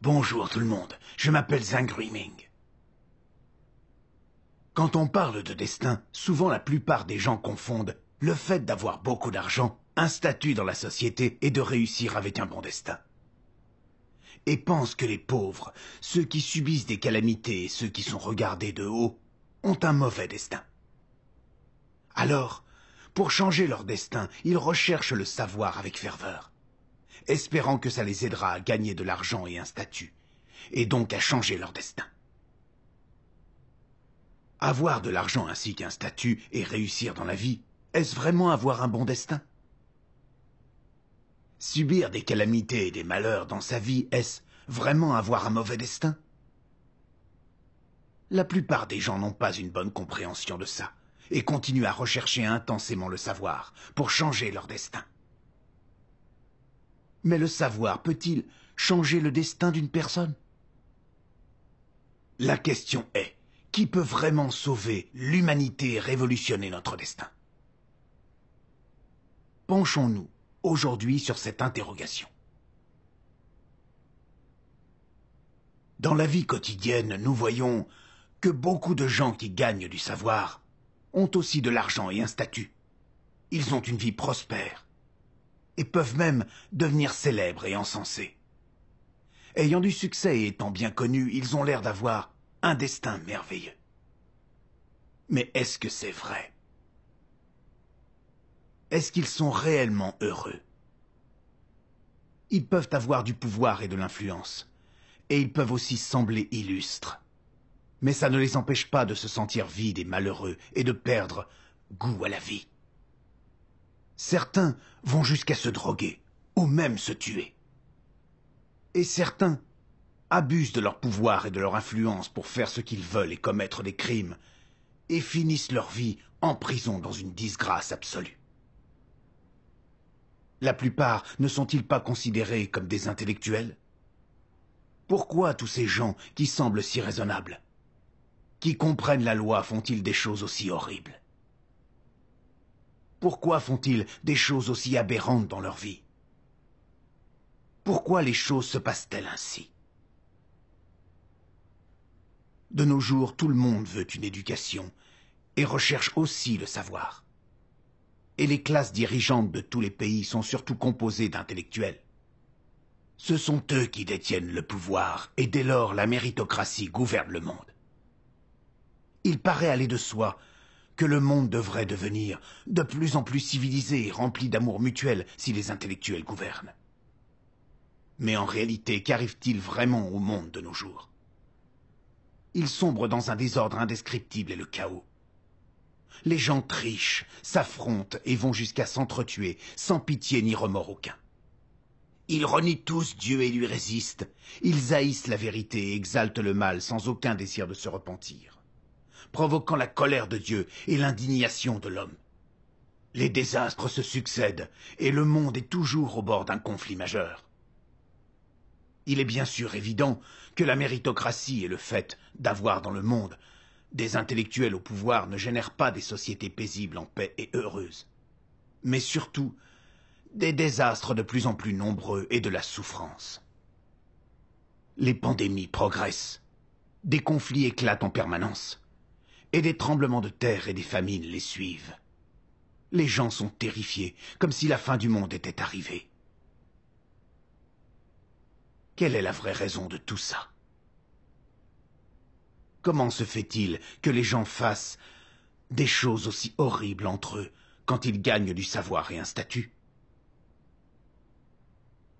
Bonjour tout le monde, je m'appelle Zhang Ruiming. Quand on parle de destin, souvent la plupart des gens confondent le fait d'avoir beaucoup d'argent, un statut dans la société et de réussir avec un bon destin. Et pensent que les pauvres, ceux qui subissent des calamités et ceux qui sont regardés de haut, ont un mauvais destin. Alors, pour changer leur destin, ils recherchent le savoir avec ferveur, espérant que ça les aidera à gagner de l'argent et un statut, et donc à changer leur destin. Avoir de l'argent ainsi qu'un statut et réussir dans la vie, est-ce vraiment avoir un bon destin Subir des calamités et des malheurs dans sa vie, est-ce vraiment avoir un mauvais destin La plupart des gens n'ont pas une bonne compréhension de ça et continuent à rechercher intensément le savoir pour changer leur destin. Mais le savoir peut-il changer le destin d'une personne La question est, qui peut vraiment sauver l'humanité et révolutionner notre destin Penchons-nous aujourd'hui sur cette interrogation. Dans la vie quotidienne, nous voyons que beaucoup de gens qui gagnent du savoir ont aussi de l'argent et un statut. Ils ont une vie prospère et peuvent même devenir célèbres et encensés. Ayant du succès et étant bien connus, ils ont l'air d'avoir un destin merveilleux. Mais est-ce que c'est vrai Est-ce qu'ils sont réellement heureux Ils peuvent avoir du pouvoir et de l'influence, et ils peuvent aussi sembler illustres mais ça ne les empêche pas de se sentir vides et malheureux et de perdre goût à la vie. Certains vont jusqu'à se droguer ou même se tuer. Et certains abusent de leur pouvoir et de leur influence pour faire ce qu'ils veulent et commettre des crimes, et finissent leur vie en prison dans une disgrâce absolue. La plupart ne sont-ils pas considérés comme des intellectuels Pourquoi tous ces gens qui semblent si raisonnables qui comprennent la loi font-ils des choses aussi horribles Pourquoi font-ils des choses aussi aberrantes dans leur vie Pourquoi les choses se passent-elles ainsi De nos jours, tout le monde veut une éducation et recherche aussi le savoir. Et les classes dirigeantes de tous les pays sont surtout composées d'intellectuels. Ce sont eux qui détiennent le pouvoir, et dès lors la méritocratie gouverne le monde. Il paraît aller de soi que le monde devrait devenir de plus en plus civilisé et rempli d'amour mutuel si les intellectuels gouvernent. Mais en réalité, qu'arrive-t-il vraiment au monde de nos jours Il sombre dans un désordre indescriptible et le chaos. Les gens trichent, s'affrontent et vont jusqu'à s'entretuer, sans pitié ni remords aucun. Ils renient tous Dieu et lui résistent. Ils haïssent la vérité et exaltent le mal sans aucun désir de se repentir provoquant la colère de Dieu et l'indignation de l'homme. Les désastres se succèdent et le monde est toujours au bord d'un conflit majeur. Il est bien sûr évident que la méritocratie et le fait d'avoir dans le monde des intellectuels au pouvoir ne génèrent pas des sociétés paisibles en paix et heureuses, mais surtout des désastres de plus en plus nombreux et de la souffrance. Les pandémies progressent, des conflits éclatent en permanence, et des tremblements de terre et des famines les suivent. Les gens sont terrifiés, comme si la fin du monde était arrivée. Quelle est la vraie raison de tout ça Comment se fait-il que les gens fassent des choses aussi horribles entre eux quand ils gagnent du savoir et un statut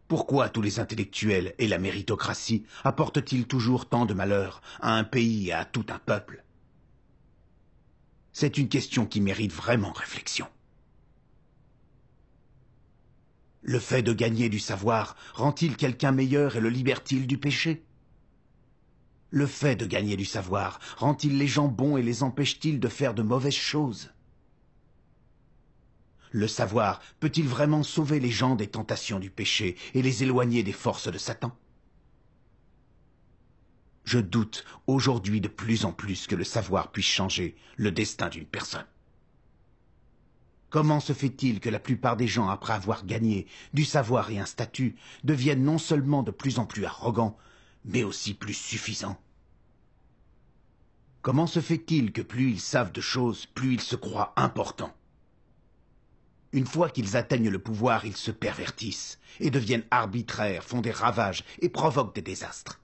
Pourquoi tous les intellectuels et la méritocratie apportent-ils toujours tant de malheur à un pays et à tout un peuple c'est une question qui mérite vraiment réflexion. Le fait de gagner du savoir rend-il quelqu'un meilleur et le libère-t-il du péché Le fait de gagner du savoir rend-il les gens bons et les empêche-t-il de faire de mauvaises choses Le savoir peut-il vraiment sauver les gens des tentations du péché et les éloigner des forces de Satan je doute aujourd'hui de plus en plus que le savoir puisse changer le destin d'une personne. Comment se fait-il que la plupart des gens, après avoir gagné du savoir et un statut, deviennent non seulement de plus en plus arrogants, mais aussi plus suffisants Comment se fait-il que plus ils savent de choses, plus ils se croient importants Une fois qu'ils atteignent le pouvoir, ils se pervertissent et deviennent arbitraires, font des ravages et provoquent des désastres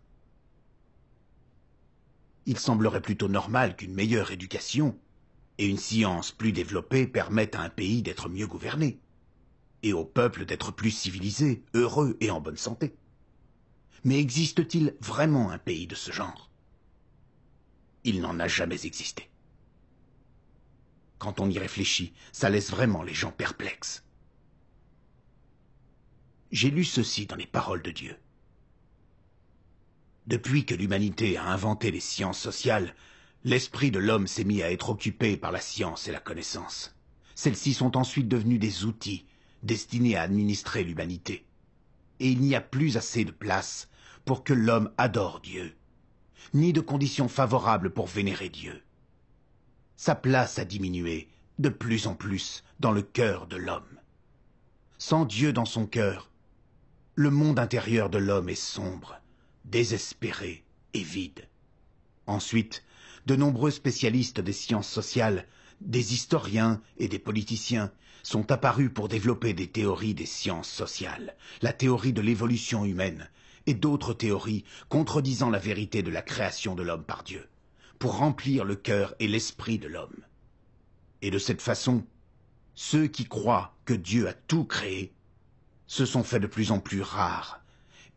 il semblerait plutôt normal qu'une meilleure éducation et une science plus développée permettent à un pays d'être mieux gouverné, et au peuple d'être plus civilisé, heureux et en bonne santé. Mais existe-t-il vraiment un pays de ce genre Il n'en a jamais existé. Quand on y réfléchit, ça laisse vraiment les gens perplexes. J'ai lu ceci dans les paroles de Dieu. Depuis que l'humanité a inventé les sciences sociales, l'esprit de l'homme s'est mis à être occupé par la science et la connaissance. Celles-ci sont ensuite devenues des outils destinés à administrer l'humanité. Et il n'y a plus assez de place pour que l'homme adore Dieu, ni de conditions favorables pour vénérer Dieu. Sa place a diminué de plus en plus dans le cœur de l'homme. Sans Dieu dans son cœur, le monde intérieur de l'homme est sombre désespéré et vide. Ensuite, de nombreux spécialistes des sciences sociales, des historiens et des politiciens sont apparus pour développer des théories des sciences sociales, la théorie de l'évolution humaine et d'autres théories contredisant la vérité de la création de l'homme par Dieu, pour remplir le cœur et l'esprit de l'homme. Et de cette façon, ceux qui croient que Dieu a tout créé se sont faits de plus en plus rares,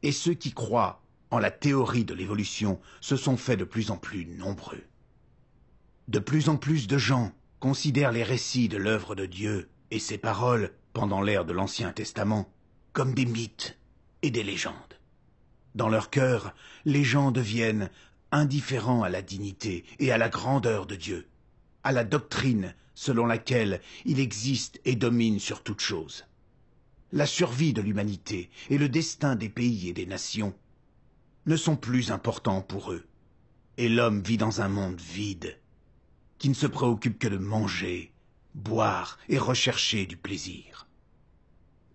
et ceux qui croient en la théorie de l'évolution se sont faits de plus en plus nombreux. De plus en plus de gens considèrent les récits de l'œuvre de Dieu et ses paroles pendant l'ère de l'Ancien Testament comme des mythes et des légendes. Dans leur cœur, les gens deviennent indifférents à la dignité et à la grandeur de Dieu, à la doctrine selon laquelle il existe et domine sur toute chose. La survie de l'humanité et le destin des pays et des nations ne sont plus importants pour eux. Et l'homme vit dans un monde vide, qui ne se préoccupe que de manger, boire et rechercher du plaisir.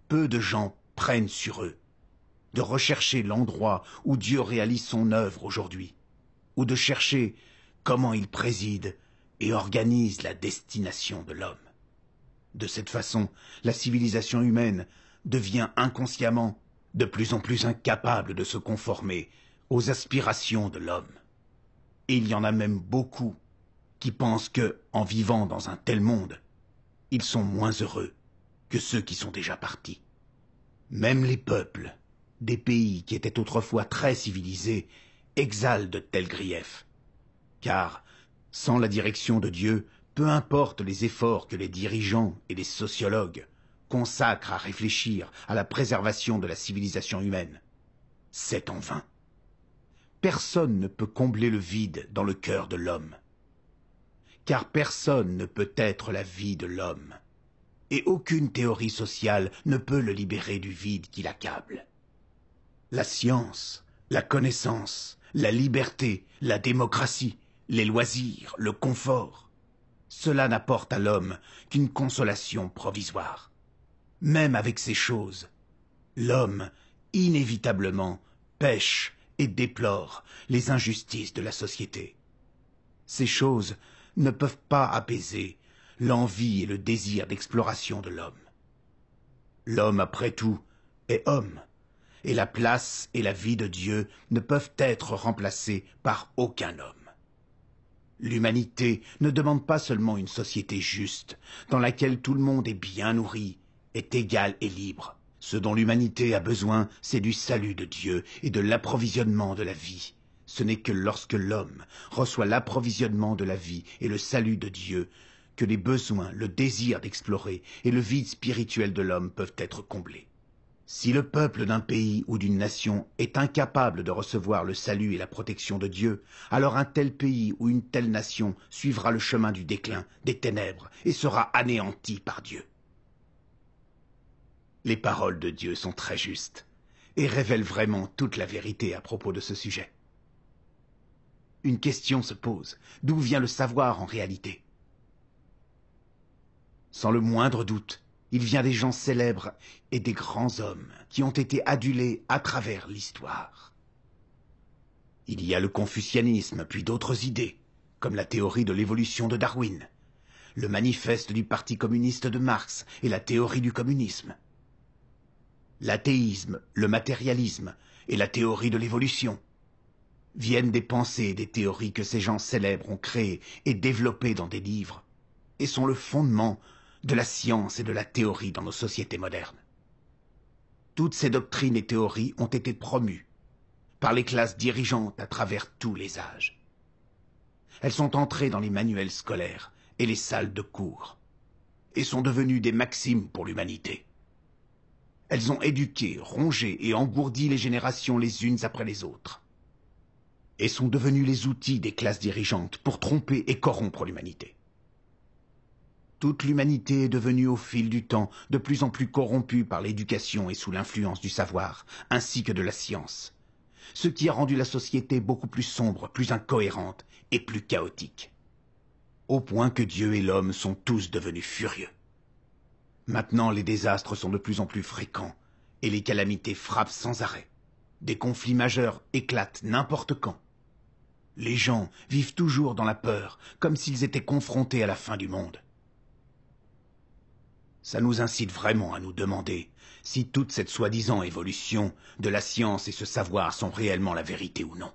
Peu de gens prennent sur eux de rechercher l'endroit où Dieu réalise son œuvre aujourd'hui, ou de chercher comment il préside et organise la destination de l'homme. De cette façon, la civilisation humaine devient inconsciemment de plus en plus incapable de se conformer aux aspirations de l'homme. Et il y en a même beaucoup qui pensent que, en vivant dans un tel monde, ils sont moins heureux que ceux qui sont déjà partis. Même les peuples, des pays qui étaient autrefois très civilisés, exhalent de tels griefs. Car, sans la direction de Dieu, peu importe les efforts que les dirigeants et les sociologues consacrent à réfléchir à la préservation de la civilisation humaine, c'est en vain personne ne peut combler le vide dans le cœur de l'homme. Car personne ne peut être la vie de l'homme, et aucune théorie sociale ne peut le libérer du vide qui l'accable. La science, la connaissance, la liberté, la démocratie, les loisirs, le confort, cela n'apporte à l'homme qu'une consolation provisoire. Même avec ces choses, l'homme, inévitablement, pêche et déplore les injustices de la société. Ces choses ne peuvent pas apaiser l'envie et le désir d'exploration de l'homme. L'homme, après tout, est homme, et la place et la vie de Dieu ne peuvent être remplacées par aucun homme. L'humanité ne demande pas seulement une société juste, dans laquelle tout le monde est bien nourri, est égal et libre. Ce dont l'humanité a besoin, c'est du salut de Dieu et de l'approvisionnement de la vie. Ce n'est que lorsque l'homme reçoit l'approvisionnement de la vie et le salut de Dieu que les besoins, le désir d'explorer et le vide spirituel de l'homme peuvent être comblés. Si le peuple d'un pays ou d'une nation est incapable de recevoir le salut et la protection de Dieu, alors un tel pays ou une telle nation suivra le chemin du déclin, des ténèbres, et sera anéanti par Dieu. Les paroles de Dieu sont très justes et révèlent vraiment toute la vérité à propos de ce sujet. Une question se pose, d'où vient le savoir en réalité Sans le moindre doute, il vient des gens célèbres et des grands hommes qui ont été adulés à travers l'histoire. Il y a le confucianisme, puis d'autres idées, comme la théorie de l'évolution de Darwin, le manifeste du Parti communiste de Marx et la théorie du communisme l'athéisme, le matérialisme et la théorie de l'évolution viennent des pensées et des théories que ces gens célèbres ont créées et développées dans des livres, et sont le fondement de la science et de la théorie dans nos sociétés modernes. Toutes ces doctrines et théories ont été promues par les classes dirigeantes à travers tous les âges. Elles sont entrées dans les manuels scolaires et les salles de cours, et sont devenues des maximes pour l'humanité. Elles ont éduqué, rongé et engourdi les générations les unes après les autres. Et sont devenues les outils des classes dirigeantes pour tromper et corrompre l'humanité. Toute l'humanité est devenue au fil du temps de plus en plus corrompue par l'éducation et sous l'influence du savoir, ainsi que de la science, ce qui a rendu la société beaucoup plus sombre, plus incohérente et plus chaotique, au point que Dieu et l'homme sont tous devenus furieux. Maintenant, les désastres sont de plus en plus fréquents et les calamités frappent sans arrêt. Des conflits majeurs éclatent n'importe quand. Les gens vivent toujours dans la peur, comme s'ils étaient confrontés à la fin du monde. Ça nous incite vraiment à nous demander si toute cette soi-disant évolution de la science et ce savoir sont réellement la vérité ou non.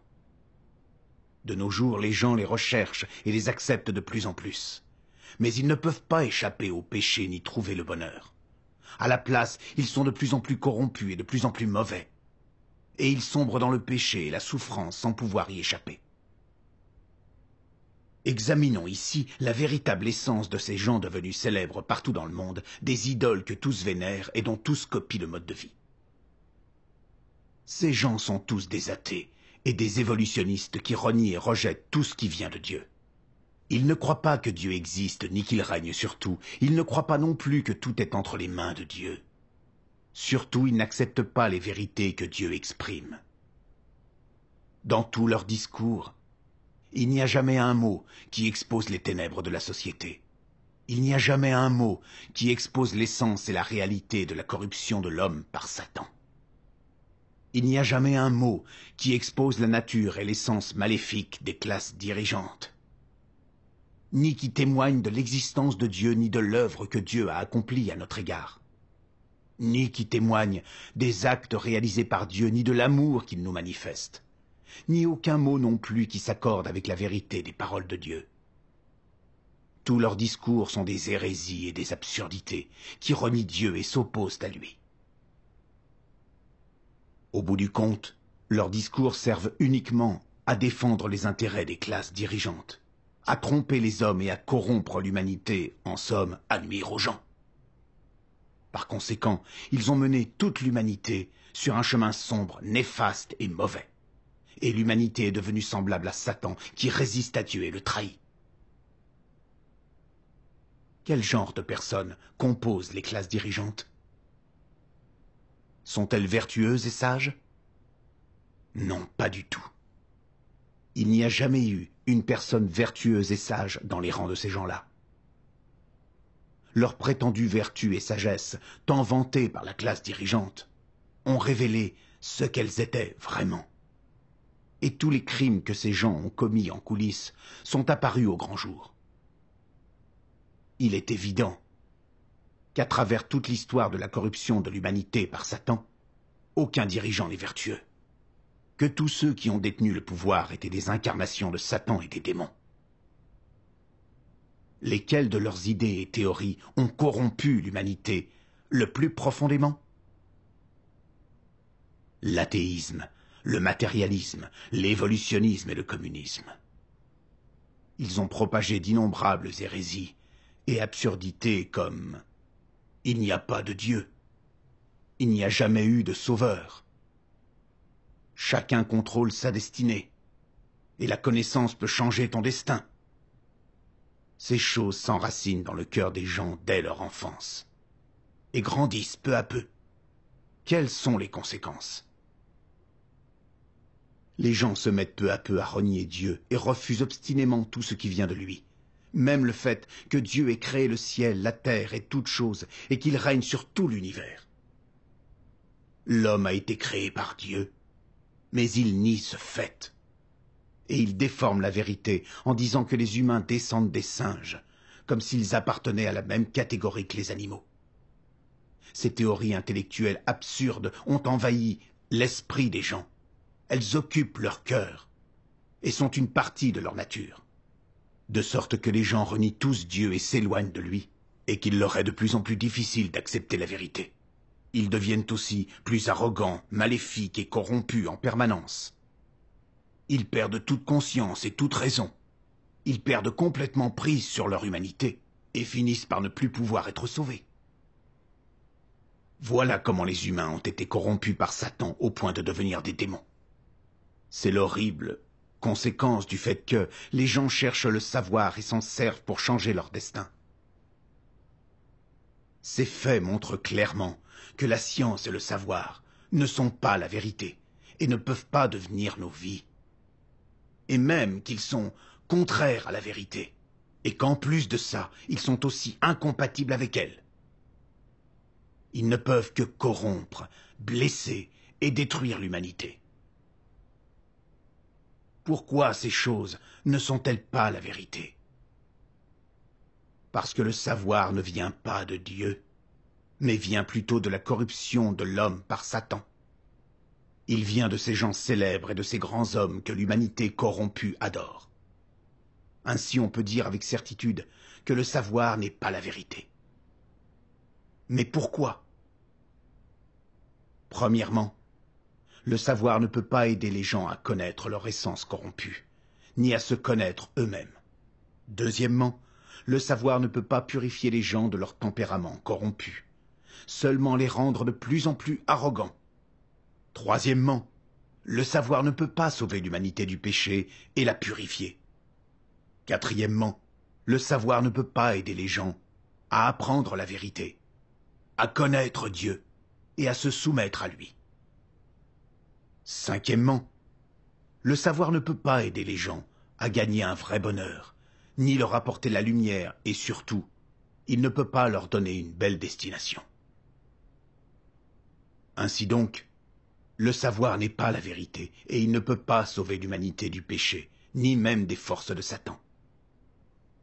De nos jours, les gens les recherchent et les acceptent de plus en plus mais ils ne peuvent pas échapper au péché ni trouver le bonheur. À la place, ils sont de plus en plus corrompus et de plus en plus mauvais. Et ils sombrent dans le péché et la souffrance sans pouvoir y échapper. Examinons ici la véritable essence de ces gens devenus célèbres partout dans le monde, des idoles que tous vénèrent et dont tous copient le mode de vie. Ces gens sont tous des athées et des évolutionnistes qui renient et rejettent tout ce qui vient de Dieu. Ils ne croient pas que Dieu existe ni qu'il règne sur tout. Ils ne croient pas non plus que tout est entre les mains de Dieu. Surtout, ils n'acceptent pas les vérités que Dieu exprime. Dans tous leurs discours, il n'y a jamais un mot qui expose les ténèbres de la société. Il n'y a jamais un mot qui expose l'essence et la réalité de la corruption de l'homme par Satan. Il n'y a jamais un mot qui expose la nature et l'essence maléfique des classes dirigeantes ni qui témoignent de l'existence de Dieu ni de l'œuvre que Dieu a accomplie à notre égard, ni qui témoigne des actes réalisés par Dieu ni de l'amour qu'il nous manifeste, ni aucun mot non plus qui s'accorde avec la vérité des paroles de Dieu. Tous leurs discours sont des hérésies et des absurdités qui renient Dieu et s'opposent à lui. Au bout du compte, leurs discours servent uniquement à défendre les intérêts des classes dirigeantes à tromper les hommes et à corrompre l'humanité, en somme, à nuire aux gens. Par conséquent, ils ont mené toute l'humanité sur un chemin sombre, néfaste et mauvais. Et l'humanité est devenue semblable à Satan, qui résiste à Dieu et le trahit. Quel genre de personnes composent les classes dirigeantes Sont-elles vertueuses et sages Non, pas du tout. Il n'y a jamais eu une personne vertueuse et sage dans les rangs de ces gens-là. Leur prétendue vertu et sagesse, tant vantées par la classe dirigeante, ont révélé ce qu'elles étaient vraiment. Et tous les crimes que ces gens ont commis en coulisses sont apparus au grand jour. Il est évident qu'à travers toute l'histoire de la corruption de l'humanité par Satan, aucun dirigeant n'est vertueux que tous ceux qui ont détenu le pouvoir étaient des incarnations de Satan et des démons. Lesquels de leurs idées et théories ont corrompu l'humanité le plus profondément L'athéisme, le matérialisme, l'évolutionnisme et le communisme. Ils ont propagé d'innombrables hérésies et absurdités comme ⁇ Il n'y a pas de Dieu ⁇ Il n'y a jamais eu de Sauveur ⁇ Chacun contrôle sa destinée. Et la connaissance peut changer ton destin. Ces choses s'enracinent dans le cœur des gens dès leur enfance et grandissent peu à peu. Quelles sont les conséquences Les gens se mettent peu à peu à renier Dieu et refusent obstinément tout ce qui vient de lui. Même le fait que Dieu ait créé le ciel, la terre et toutes choses, et qu'il règne sur tout l'univers. L'homme a été créé par Dieu mais ils nient ce fait. Et ils déforment la vérité en disant que les humains descendent des singes, comme s'ils appartenaient à la même catégorie que les animaux. Ces théories intellectuelles absurdes ont envahi l'esprit des gens. Elles occupent leur cœur et sont une partie de leur nature. De sorte que les gens renient tous Dieu et s'éloignent de lui, et qu'il leur est de plus en plus difficile d'accepter la vérité ils deviennent aussi plus arrogants, maléfiques et corrompus en permanence. Ils perdent toute conscience et toute raison. Ils perdent complètement prise sur leur humanité et finissent par ne plus pouvoir être sauvés. Voilà comment les humains ont été corrompus par Satan au point de devenir des démons. C'est l'horrible conséquence du fait que les gens cherchent le savoir et s'en servent pour changer leur destin. Ces faits montrent clairement que la science et le savoir ne sont pas la vérité et ne peuvent pas devenir nos vies, et même qu'ils sont contraires à la vérité, et qu'en plus de ça, ils sont aussi incompatibles avec elle. Ils ne peuvent que corrompre, blesser et détruire l'humanité. Pourquoi ces choses ne sont-elles pas la vérité Parce que le savoir ne vient pas de Dieu, mais vient plutôt de la corruption de l'homme par Satan. Il vient de ces gens célèbres et de ces grands hommes que l'humanité corrompue adore. Ainsi on peut dire avec certitude que le savoir n'est pas la vérité. Mais pourquoi Premièrement, le savoir ne peut pas aider les gens à connaître leur essence corrompue, ni à se connaître eux-mêmes. Deuxièmement, le savoir ne peut pas purifier les gens de leur tempérament corrompu, seulement les rendre de plus en plus arrogants. Troisièmement, le savoir ne peut pas sauver l'humanité du péché et la purifier. Quatrièmement, le savoir ne peut pas aider les gens à apprendre la vérité, à connaître Dieu et à se soumettre à lui. Cinquièmement, le savoir ne peut pas aider les gens à gagner un vrai bonheur, ni leur apporter la lumière, et surtout, il ne peut pas leur donner une belle destination. Ainsi donc, le savoir n'est pas la vérité, et il ne peut pas sauver l'humanité du péché, ni même des forces de Satan.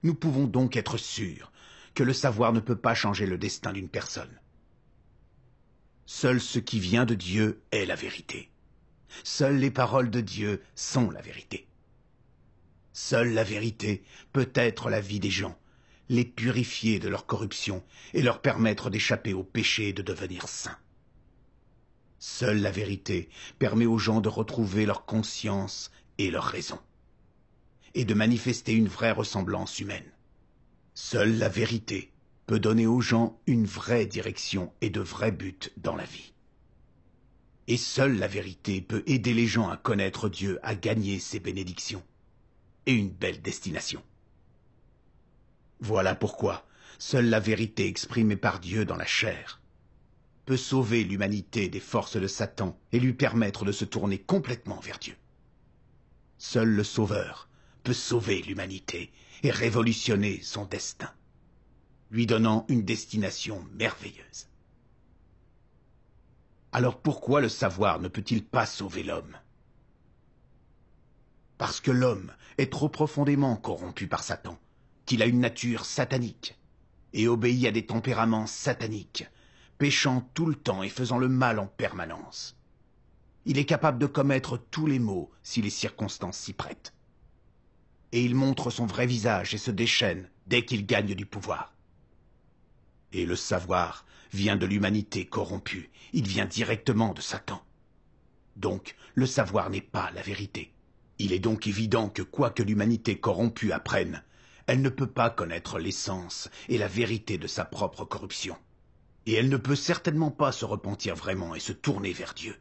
Nous pouvons donc être sûrs que le savoir ne peut pas changer le destin d'une personne. Seul ce qui vient de Dieu est la vérité. Seules les paroles de Dieu sont la vérité. Seule la vérité peut être la vie des gens, les purifier de leur corruption et leur permettre d'échapper au péché et de devenir saints. Seule la vérité permet aux gens de retrouver leur conscience et leur raison, et de manifester une vraie ressemblance humaine. Seule la vérité peut donner aux gens une vraie direction et de vrais buts dans la vie. Et seule la vérité peut aider les gens à connaître Dieu, à gagner ses bénédictions et une belle destination. Voilà pourquoi seule la vérité exprimée par Dieu dans la chair peut sauver l'humanité des forces de Satan et lui permettre de se tourner complètement vers Dieu. Seul le Sauveur peut sauver l'humanité et révolutionner son destin, lui donnant une destination merveilleuse. Alors pourquoi le savoir ne peut-il pas sauver l'homme Parce que l'homme est trop profondément corrompu par Satan, qu'il a une nature satanique et obéit à des tempéraments sataniques péchant tout le temps et faisant le mal en permanence. Il est capable de commettre tous les maux si les circonstances s'y prêtent. Et il montre son vrai visage et se déchaîne dès qu'il gagne du pouvoir. Et le savoir vient de l'humanité corrompue, il vient directement de Satan. Donc, le savoir n'est pas la vérité. Il est donc évident que quoi que l'humanité corrompue apprenne, elle ne peut pas connaître l'essence et la vérité de sa propre corruption et elle ne peut certainement pas se repentir vraiment et se tourner vers Dieu.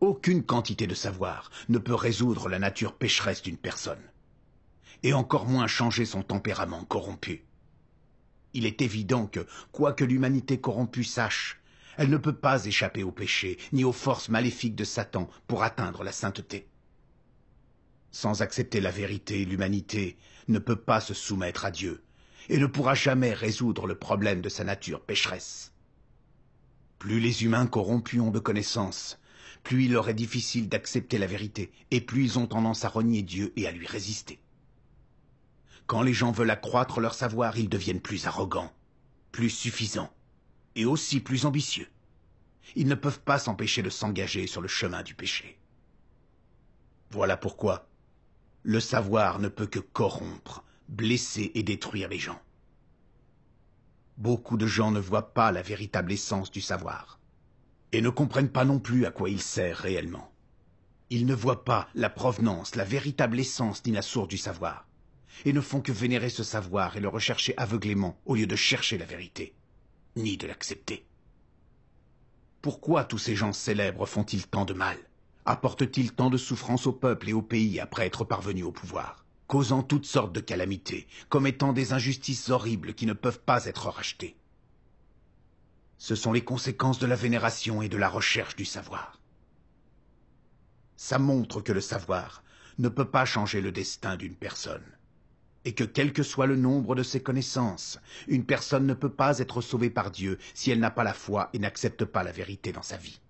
Aucune quantité de savoir ne peut résoudre la nature pécheresse d'une personne, et encore moins changer son tempérament corrompu. Il est évident que, quoique l'humanité corrompue sache, elle ne peut pas échapper au péché ni aux forces maléfiques de Satan pour atteindre la sainteté. Sans accepter la vérité, l'humanité ne peut pas se soumettre à Dieu et ne pourra jamais résoudre le problème de sa nature pécheresse. Plus les humains corrompus ont de connaissances, plus il leur est difficile d'accepter la vérité, et plus ils ont tendance à renier Dieu et à lui résister. Quand les gens veulent accroître leur savoir, ils deviennent plus arrogants, plus suffisants, et aussi plus ambitieux. Ils ne peuvent pas s'empêcher de s'engager sur le chemin du péché. Voilà pourquoi le savoir ne peut que corrompre, blesser et détruire les gens. Beaucoup de gens ne voient pas la véritable essence du savoir et ne comprennent pas non plus à quoi il sert réellement. Ils ne voient pas la provenance, la véritable essence ni la source du savoir, et ne font que vénérer ce savoir et le rechercher aveuglément au lieu de chercher la vérité, ni de l'accepter. Pourquoi tous ces gens célèbres font-ils tant de mal Apportent-ils tant de souffrance au peuple et au pays après être parvenus au pouvoir causant toutes sortes de calamités, commettant des injustices horribles qui ne peuvent pas être rachetées. Ce sont les conséquences de la vénération et de la recherche du savoir. Ça montre que le savoir ne peut pas changer le destin d'une personne, et que quel que soit le nombre de ses connaissances, une personne ne peut pas être sauvée par Dieu si elle n'a pas la foi et n'accepte pas la vérité dans sa vie.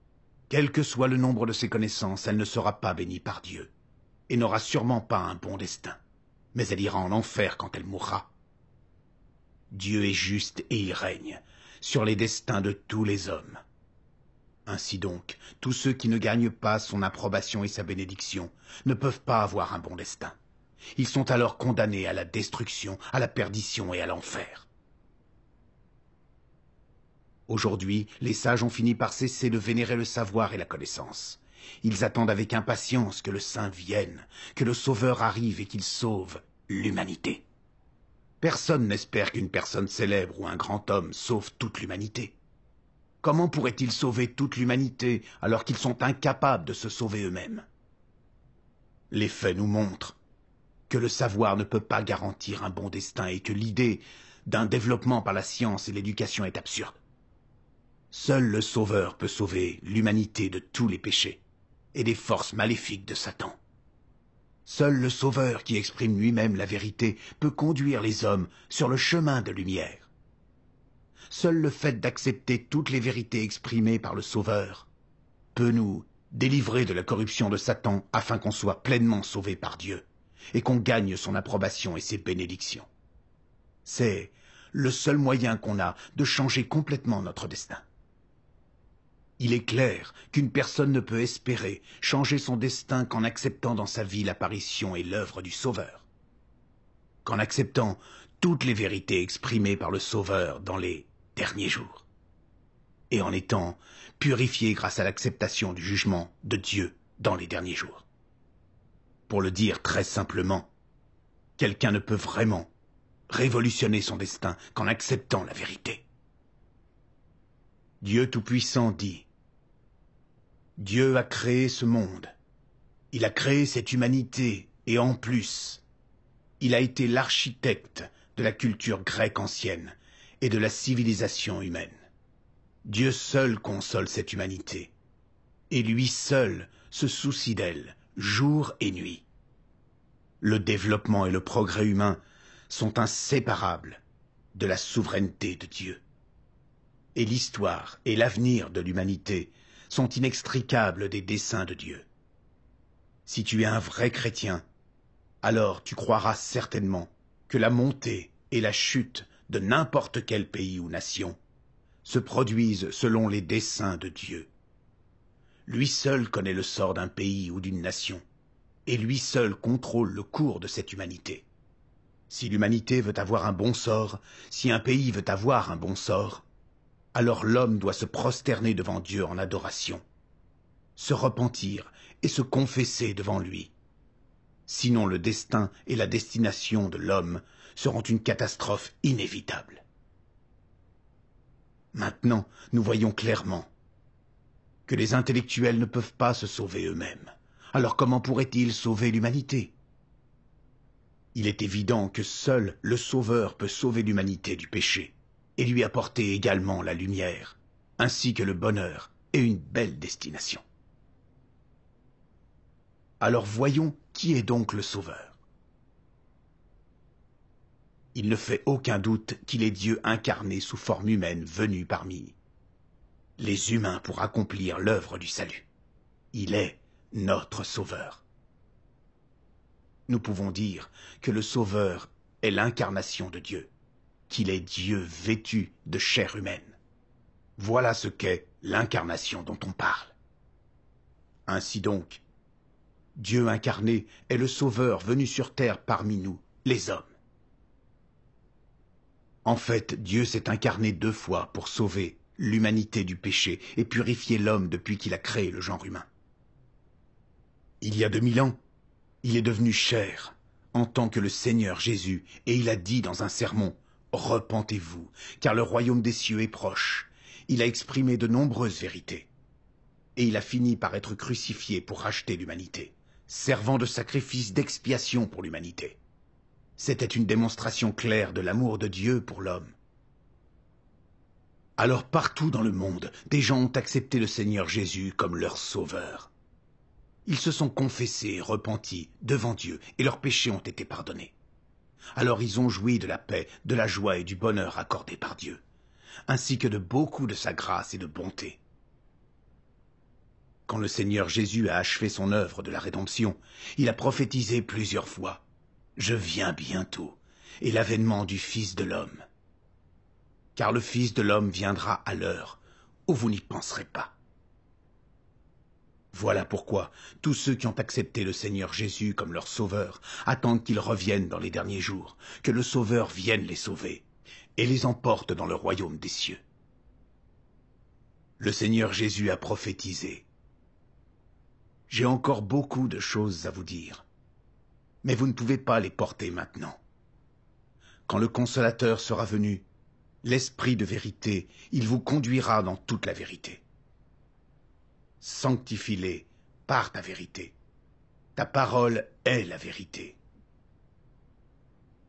Quel que soit le nombre de ses connaissances, elle ne sera pas bénie par Dieu, et n'aura sûrement pas un bon destin mais elle ira en enfer quand elle mourra. Dieu est juste et il règne sur les destins de tous les hommes. Ainsi donc, tous ceux qui ne gagnent pas son approbation et sa bénédiction ne peuvent pas avoir un bon destin. Ils sont alors condamnés à la destruction, à la perdition et à l'enfer. Aujourd'hui, les sages ont fini par cesser de vénérer le savoir et la connaissance. Ils attendent avec impatience que le Saint vienne, que le Sauveur arrive et qu'il sauve, l'humanité. Personne n'espère qu'une personne célèbre ou un grand homme sauve toute l'humanité. Comment pourraient-ils sauver toute l'humanité alors qu'ils sont incapables de se sauver eux-mêmes Les faits nous montrent que le savoir ne peut pas garantir un bon destin et que l'idée d'un développement par la science et l'éducation est absurde. Seul le Sauveur peut sauver l'humanité de tous les péchés et des forces maléfiques de Satan. Seul le Sauveur qui exprime lui-même la vérité peut conduire les hommes sur le chemin de lumière. Seul le fait d'accepter toutes les vérités exprimées par le Sauveur peut nous délivrer de la corruption de Satan afin qu'on soit pleinement sauvé par Dieu et qu'on gagne son approbation et ses bénédictions. C'est le seul moyen qu'on a de changer complètement notre destin. Il est clair qu'une personne ne peut espérer changer son destin qu'en acceptant dans sa vie l'apparition et l'œuvre du Sauveur. Qu'en acceptant toutes les vérités exprimées par le Sauveur dans les derniers jours. Et en étant purifié grâce à l'acceptation du jugement de Dieu dans les derniers jours. Pour le dire très simplement, quelqu'un ne peut vraiment révolutionner son destin qu'en acceptant la vérité. Dieu Tout-Puissant dit Dieu a créé ce monde. Il a créé cette humanité, et en plus, il a été l'architecte de la culture grecque ancienne et de la civilisation humaine. Dieu seul console cette humanité, et lui seul se soucie d'elle, jour et nuit. Le développement et le progrès humain sont inséparables de la souveraineté de Dieu. Et l'histoire et l'avenir de l'humanité sont inextricables des desseins de Dieu. Si tu es un vrai chrétien, alors tu croiras certainement que la montée et la chute de n'importe quel pays ou nation se produisent selon les desseins de Dieu. Lui seul connaît le sort d'un pays ou d'une nation, et lui seul contrôle le cours de cette humanité. Si l'humanité veut avoir un bon sort, si un pays veut avoir un bon sort, alors l'homme doit se prosterner devant Dieu en adoration, se repentir et se confesser devant lui. Sinon le destin et la destination de l'homme seront une catastrophe inévitable. Maintenant, nous voyons clairement que les intellectuels ne peuvent pas se sauver eux-mêmes. Alors comment pourraient-ils sauver l'humanité Il est évident que seul le Sauveur peut sauver l'humanité du péché et lui apporter également la lumière, ainsi que le bonheur et une belle destination. Alors voyons qui est donc le Sauveur. Il ne fait aucun doute qu'il est Dieu incarné sous forme humaine venu parmi les humains pour accomplir l'œuvre du salut. Il est notre Sauveur. Nous pouvons dire que le Sauveur est l'incarnation de Dieu qu'il est Dieu vêtu de chair humaine. Voilà ce qu'est l'incarnation dont on parle. Ainsi donc, Dieu incarné est le Sauveur venu sur terre parmi nous, les hommes. En fait, Dieu s'est incarné deux fois pour sauver l'humanité du péché et purifier l'homme depuis qu'il a créé le genre humain. Il y a deux mille ans, il est devenu chair en tant que le Seigneur Jésus et il a dit dans un sermon Repentez-vous, car le royaume des cieux est proche. Il a exprimé de nombreuses vérités. Et il a fini par être crucifié pour racheter l'humanité, servant de sacrifice d'expiation pour l'humanité. C'était une démonstration claire de l'amour de Dieu pour l'homme. Alors partout dans le monde, des gens ont accepté le Seigneur Jésus comme leur sauveur. Ils se sont confessés repentis devant Dieu et leurs péchés ont été pardonnés. Alors ils ont joui de la paix, de la joie et du bonheur accordés par Dieu, ainsi que de beaucoup de sa grâce et de bonté. Quand le Seigneur Jésus a achevé son œuvre de la rédemption, il a prophétisé plusieurs fois « Je viens bientôt » et l'avènement du Fils de l'homme. Car le Fils de l'homme viendra à l'heure où vous n'y penserez pas. Voilà pourquoi tous ceux qui ont accepté le Seigneur Jésus comme leur Sauveur attendent qu'il revienne dans les derniers jours, que le Sauveur vienne les sauver, et les emporte dans le royaume des cieux. Le Seigneur Jésus a prophétisé. J'ai encore beaucoup de choses à vous dire, mais vous ne pouvez pas les porter maintenant. Quand le Consolateur sera venu, l'Esprit de vérité, il vous conduira dans toute la vérité sanctifie-les par ta vérité. Ta parole est la vérité.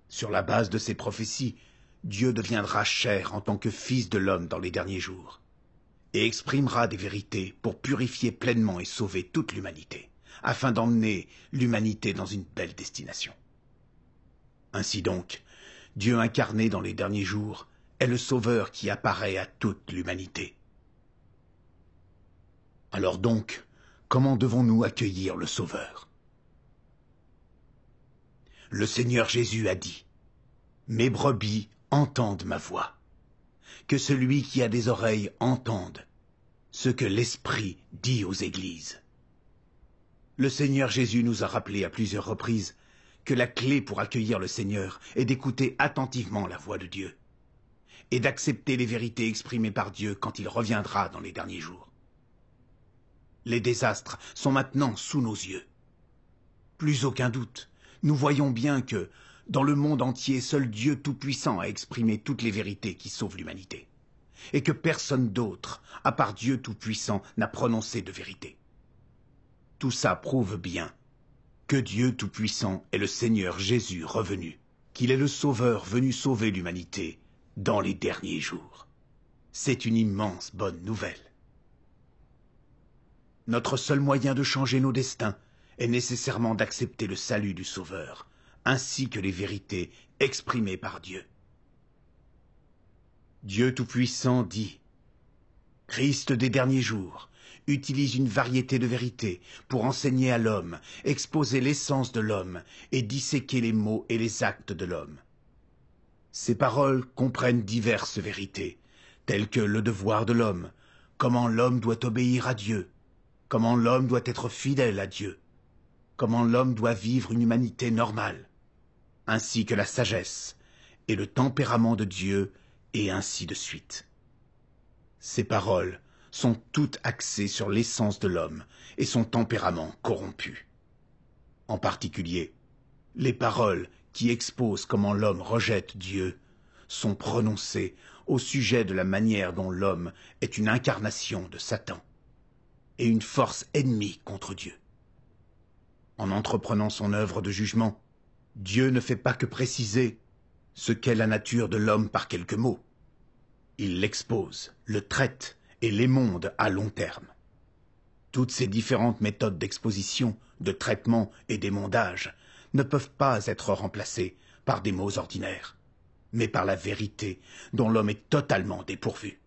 Sur la base de ces prophéties, Dieu deviendra cher en tant que Fils de l'homme dans les derniers jours, et exprimera des vérités pour purifier pleinement et sauver toute l'humanité, afin d'emmener l'humanité dans une belle destination. Ainsi donc, Dieu incarné dans les derniers jours est le Sauveur qui apparaît à toute l'humanité, alors donc, comment devons-nous accueillir le Sauveur Le Seigneur Jésus a dit, Mes brebis entendent ma voix. Que celui qui a des oreilles entende ce que l'Esprit dit aux Églises. Le Seigneur Jésus nous a rappelé à plusieurs reprises que la clé pour accueillir le Seigneur est d'écouter attentivement la voix de Dieu et d'accepter les vérités exprimées par Dieu quand il reviendra dans les derniers jours. Les désastres sont maintenant sous nos yeux. Plus aucun doute, nous voyons bien que, dans le monde entier, seul Dieu Tout-Puissant a exprimé toutes les vérités qui sauvent l'humanité, et que personne d'autre, à part Dieu Tout-Puissant, n'a prononcé de vérité. Tout ça prouve bien que Dieu Tout-Puissant est le Seigneur Jésus revenu, qu'il est le Sauveur venu sauver l'humanité dans les derniers jours. C'est une immense bonne nouvelle. Notre seul moyen de changer nos destins est nécessairement d'accepter le salut du Sauveur, ainsi que les vérités exprimées par Dieu. Dieu Tout-Puissant dit, Christ des derniers jours utilise une variété de vérités pour enseigner à l'homme, exposer l'essence de l'homme et disséquer les mots et les actes de l'homme. Ces paroles comprennent diverses vérités, telles que le devoir de l'homme, comment l'homme doit obéir à Dieu, comment l'homme doit être fidèle à Dieu, comment l'homme doit vivre une humanité normale, ainsi que la sagesse et le tempérament de Dieu, et ainsi de suite. Ces paroles sont toutes axées sur l'essence de l'homme et son tempérament corrompu. En particulier, les paroles qui exposent comment l'homme rejette Dieu sont prononcées au sujet de la manière dont l'homme est une incarnation de Satan et une force ennemie contre Dieu. En entreprenant son œuvre de jugement, Dieu ne fait pas que préciser ce qu'est la nature de l'homme par quelques mots. Il l'expose, le traite et l'émonde à long terme. Toutes ces différentes méthodes d'exposition, de traitement et d'émondage ne peuvent pas être remplacées par des mots ordinaires, mais par la vérité dont l'homme est totalement dépourvu.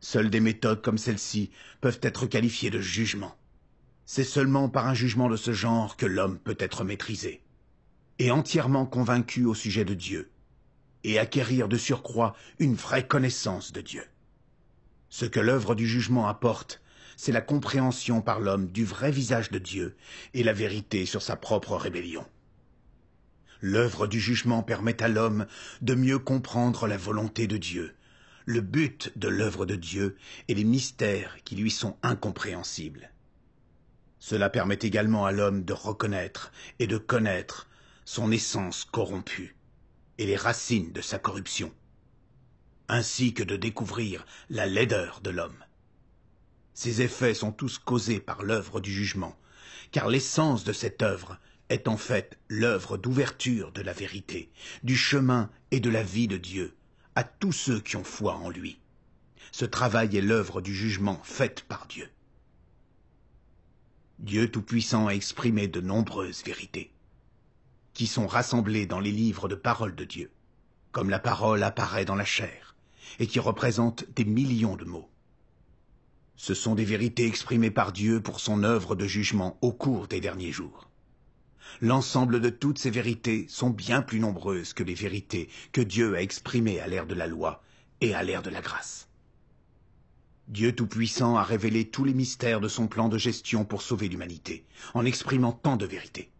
Seules des méthodes comme celle-ci peuvent être qualifiées de jugement. C'est seulement par un jugement de ce genre que l'homme peut être maîtrisé, et entièrement convaincu au sujet de Dieu, et acquérir de surcroît une vraie connaissance de Dieu. Ce que l'œuvre du jugement apporte, c'est la compréhension par l'homme du vrai visage de Dieu et la vérité sur sa propre rébellion. L'œuvre du jugement permet à l'homme de mieux comprendre la volonté de Dieu le but de l'œuvre de Dieu et les mystères qui lui sont incompréhensibles. Cela permet également à l'homme de reconnaître et de connaître son essence corrompue et les racines de sa corruption, ainsi que de découvrir la laideur de l'homme. Ces effets sont tous causés par l'œuvre du jugement, car l'essence de cette œuvre est en fait l'œuvre d'ouverture de la vérité, du chemin et de la vie de Dieu, à tous ceux qui ont foi en lui. Ce travail est l'œuvre du jugement faite par Dieu. Dieu Tout-Puissant a exprimé de nombreuses vérités, qui sont rassemblées dans les livres de parole de Dieu, comme la parole apparaît dans la chair, et qui représentent des millions de mots. Ce sont des vérités exprimées par Dieu pour son œuvre de jugement au cours des derniers jours. L'ensemble de toutes ces vérités sont bien plus nombreuses que les vérités que Dieu a exprimées à l'ère de la loi et à l'ère de la grâce. Dieu Tout-Puissant a révélé tous les mystères de son plan de gestion pour sauver l'humanité, en exprimant tant de vérités.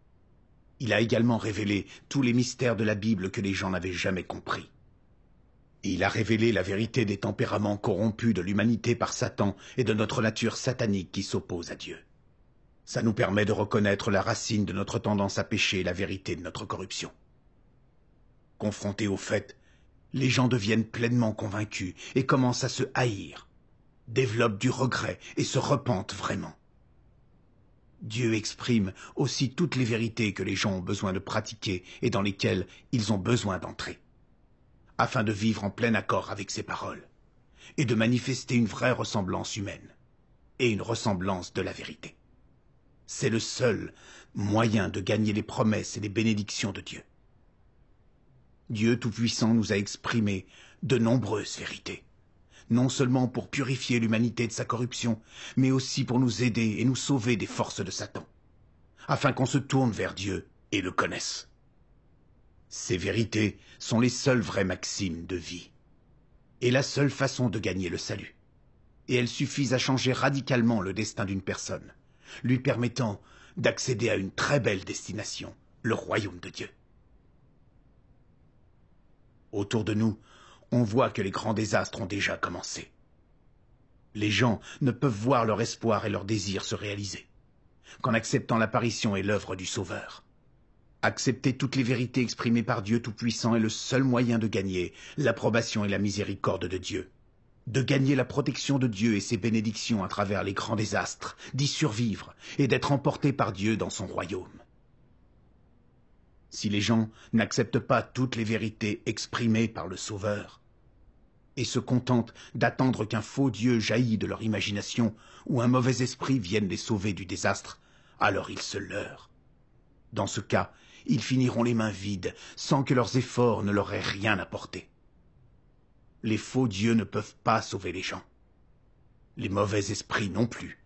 Il a également révélé tous les mystères de la Bible que les gens n'avaient jamais compris. Il a révélé la vérité des tempéraments corrompus de l'humanité par Satan et de notre nature satanique qui s'oppose à Dieu. Ça nous permet de reconnaître la racine de notre tendance à pécher et la vérité de notre corruption. Confrontés au fait, les gens deviennent pleinement convaincus et commencent à se haïr, développent du regret et se repentent vraiment. Dieu exprime aussi toutes les vérités que les gens ont besoin de pratiquer et dans lesquelles ils ont besoin d'entrer, afin de vivre en plein accord avec ses paroles, et de manifester une vraie ressemblance humaine, et une ressemblance de la vérité. C'est le seul moyen de gagner les promesses et les bénédictions de Dieu. Dieu Tout-Puissant nous a exprimé de nombreuses vérités, non seulement pour purifier l'humanité de sa corruption, mais aussi pour nous aider et nous sauver des forces de Satan, afin qu'on se tourne vers Dieu et le connaisse. Ces vérités sont les seules vraies maximes de vie, et la seule façon de gagner le salut, et elles suffisent à changer radicalement le destin d'une personne lui permettant d'accéder à une très belle destination, le royaume de Dieu. Autour de nous, on voit que les grands désastres ont déjà commencé. Les gens ne peuvent voir leur espoir et leur désir se réaliser qu'en acceptant l'apparition et l'œuvre du Sauveur. Accepter toutes les vérités exprimées par Dieu Tout-Puissant est le seul moyen de gagner l'approbation et la miséricorde de Dieu de gagner la protection de Dieu et ses bénédictions à travers les grands désastres, d'y survivre et d'être emporté par Dieu dans son royaume. Si les gens n'acceptent pas toutes les vérités exprimées par le Sauveur, et se contentent d'attendre qu'un faux Dieu jaillit de leur imagination ou un mauvais esprit vienne les sauver du désastre, alors ils se leurrent. Dans ce cas, ils finiront les mains vides, sans que leurs efforts ne leur aient rien apporté. Les faux dieux ne peuvent pas sauver les gens. Les mauvais esprits non plus.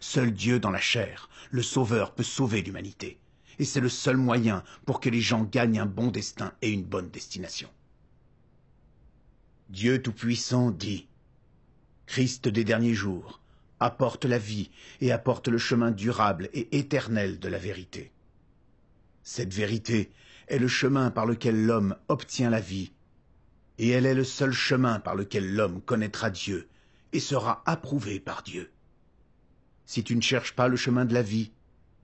Seul Dieu dans la chair, le Sauveur, peut sauver l'humanité. Et c'est le seul moyen pour que les gens gagnent un bon destin et une bonne destination. Dieu Tout-Puissant dit, Christ des derniers jours, apporte la vie et apporte le chemin durable et éternel de la vérité. Cette vérité est le chemin par lequel l'homme obtient la vie et elle est le seul chemin par lequel l'homme connaîtra Dieu et sera approuvé par Dieu. Si tu ne cherches pas le chemin de la vie,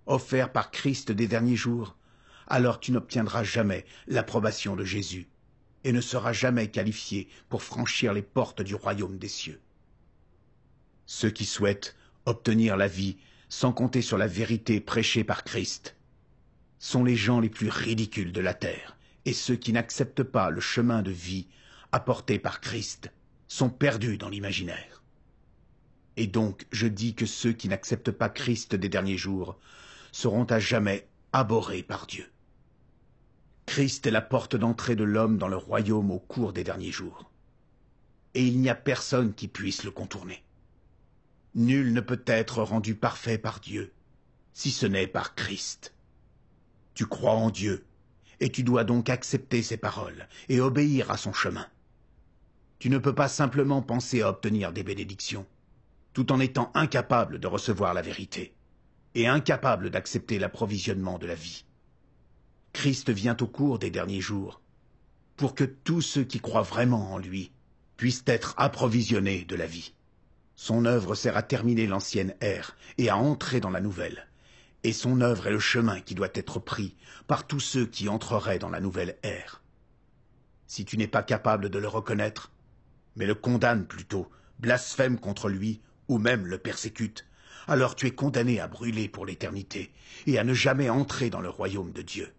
offert par Christ des derniers jours, alors tu n'obtiendras jamais l'approbation de Jésus et ne seras jamais qualifié pour franchir les portes du royaume des cieux. Ceux qui souhaitent obtenir la vie sans compter sur la vérité prêchée par Christ sont les gens les plus ridicules de la terre et ceux qui n'acceptent pas le chemin de vie apportés par Christ sont perdus dans l'imaginaire. Et donc je dis que ceux qui n'acceptent pas Christ des derniers jours seront à jamais abhorrés par Dieu. Christ est la porte d'entrée de l'homme dans le royaume au cours des derniers jours. Et il n'y a personne qui puisse le contourner. Nul ne peut être rendu parfait par Dieu, si ce n'est par Christ. Tu crois en Dieu, et tu dois donc accepter ses paroles et obéir à son chemin. Tu ne peux pas simplement penser à obtenir des bénédictions, tout en étant incapable de recevoir la vérité, et incapable d'accepter l'approvisionnement de la vie. Christ vient au cours des derniers jours, pour que tous ceux qui croient vraiment en lui puissent être approvisionnés de la vie. Son œuvre sert à terminer l'ancienne ère et à entrer dans la nouvelle, et son œuvre est le chemin qui doit être pris par tous ceux qui entreraient dans la nouvelle ère. Si tu n'es pas capable de le reconnaître, mais le condamne plutôt, blasphème contre lui, ou même le persécute, alors tu es condamné à brûler pour l'éternité, et à ne jamais entrer dans le royaume de Dieu.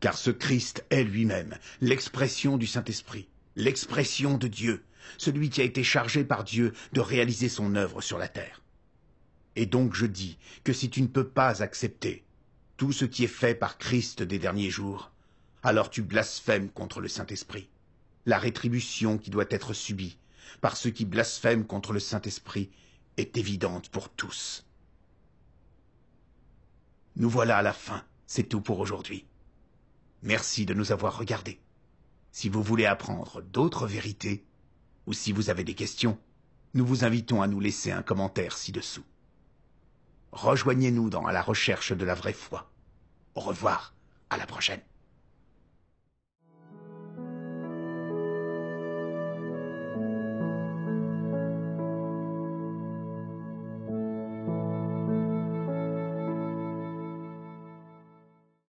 Car ce Christ est lui-même l'expression du Saint-Esprit, l'expression de Dieu, celui qui a été chargé par Dieu de réaliser son œuvre sur la terre. Et donc je dis que si tu ne peux pas accepter tout ce qui est fait par Christ des derniers jours, alors tu blasphèmes contre le Saint-Esprit la rétribution qui doit être subie par ceux qui blasphèment contre le Saint-Esprit est évidente pour tous. Nous voilà à la fin, c'est tout pour aujourd'hui. Merci de nous avoir regardés. Si vous voulez apprendre d'autres vérités, ou si vous avez des questions, nous vous invitons à nous laisser un commentaire ci-dessous. Rejoignez-nous dans À la recherche de la vraie foi. Au revoir, à la prochaine.